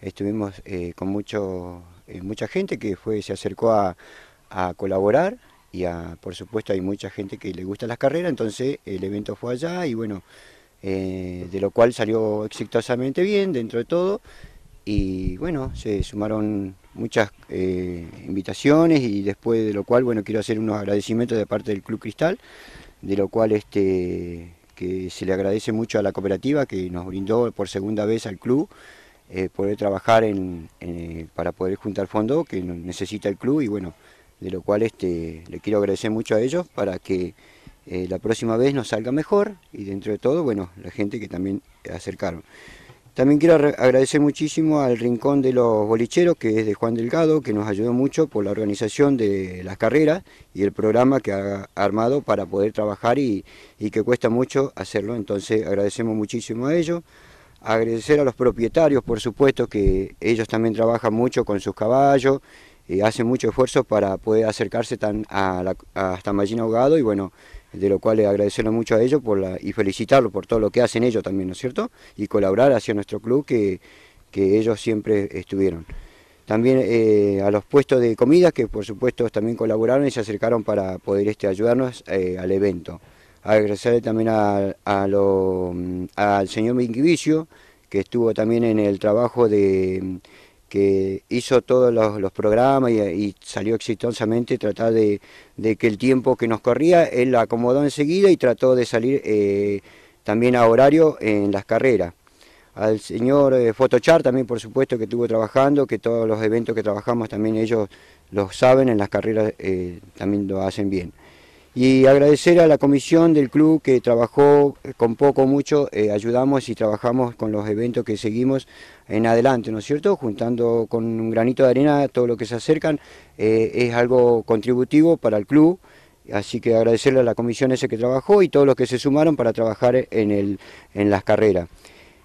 estuvimos eh, con mucho, eh, mucha gente que fue, se acercó a, colaborar y por supuesto hay mucha gente que le gusta las carreras, entonces el evento fue allá y bueno, eh, de lo cual salió exitosamente bien dentro de todo y bueno, se sumaron muchas invitaciones y después de lo cual, bueno, quiero hacer unos agradecimientos de parte del Club Cristal, de lo cual este que se le agradece mucho a la cooperativa que nos brindó por segunda vez al club eh, poder trabajar eh, para poder juntar fondos que necesita el club y bueno, de lo cual este, le quiero agradecer mucho a ellos para que eh, la próxima vez nos salga mejor y dentro de todo, bueno, la gente que también acercaron. También quiero agradecer muchísimo al Rincón de los Bolicheros, que es de Juan Delgado, que nos ayudó mucho por la organización de las carreras y el programa que ha armado para poder trabajar y, y que cuesta mucho hacerlo. Entonces agradecemos muchísimo a ellos. Agradecer a los propietarios, por supuesto, que ellos también trabajan mucho con sus caballos, y eh, hacen mucho esfuerzo para poder acercarse tan a, la, hasta Mallina Ahogado y bueno, de lo cual agradecerlo mucho a ellos por la, y felicitarlos por todo lo que hacen ellos también, ¿no es cierto? Y colaborar hacia nuestro club que, que ellos siempre estuvieron. También eh, a los puestos de comida que por supuesto también colaboraron y se acercaron para poder este, ayudarnos eh, al evento agradecerle también a, al señor Minquivicio, que estuvo también en el trabajo de que hizo todos los, programas y, salió exitosamente tratar de, que el tiempo que nos corría, él la acomodó enseguida y trató de salir eh, también a horario en las carreras. Al señor Fotochar eh, también, por supuesto, que estuvo trabajando, que todos los eventos que trabajamos también ellos lo saben, en las carreras eh, también lo hacen bien y agradecer a la comisión del club que trabajó con poco mucho, eh, ayudamos y trabajamos con los eventos que seguimos en adelante, ¿no es cierto? Juntando con un granito de arena todo lo que se acercan, eh, es algo contributivo para el club, así que agradecerle a la comisión ese que trabajó y todos los que se sumaron para trabajar en, el, en las carreras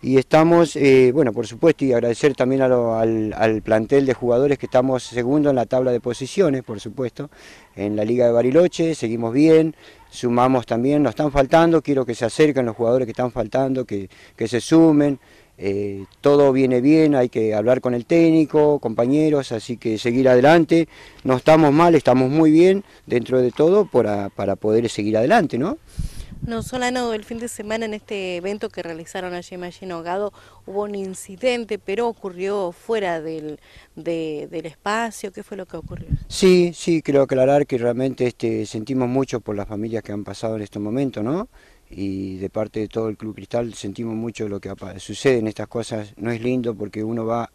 y estamos, eh, bueno, por supuesto, y agradecer también a al, plantel de jugadores que estamos segundo en la tabla de posiciones, por supuesto, en la Liga de Bariloche, seguimos bien, sumamos también, nos están faltando, quiero que se acerquen los jugadores que están faltando, que, que se sumen, eh, todo viene bien, hay que hablar con el técnico, compañeros, así que seguir adelante, no estamos mal, estamos muy bien dentro de todo para, para poder seguir adelante, ¿no? No, Solano, el fin de semana en este evento que realizaron allí en Hogado hubo un incidente, pero ocurrió fuera del, del espacio. ¿Qué fue lo que ocurrió? Sí, sí, quiero aclarar que realmente este, sentimos mucho por las familias que han pasado en este momento, ¿no? Y de parte de todo el Club Cristal sentimos mucho lo que sucede en estas cosas. No es lindo porque uno va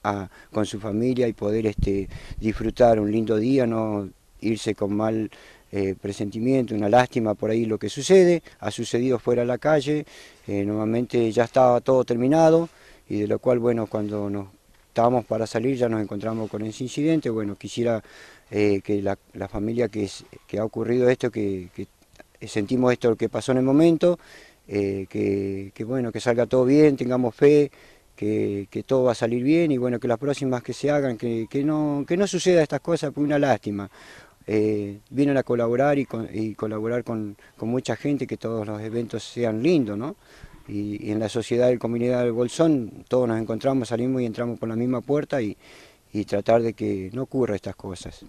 con su familia y poder este, disfrutar un lindo día, no irse con mal eh, presentimiento, una lástima por ahí lo que sucede, ha sucedido fuera de la calle, eh, normalmente ya estaba todo terminado y de lo cual, bueno, cuando nos estábamos para salir ya nos encontramos con ese incidente, bueno, quisiera eh, que la, familia que, ha ocurrido esto, que, sentimos esto lo que pasó en el momento, que, bueno, que salga todo bien, tengamos fe, que, todo va a salir bien y bueno, que las próximas que se hagan, que, no, que no suceda estas cosas, por pues una lástima. Eh, vienen a colaborar y, colaborar con, mucha gente, que todos los eventos sean lindos, ¿no? Y, en la sociedad de comunidad del Bolsón todos nos encontramos, salimos y entramos por la misma puerta y, tratar de que no ocurran estas cosas.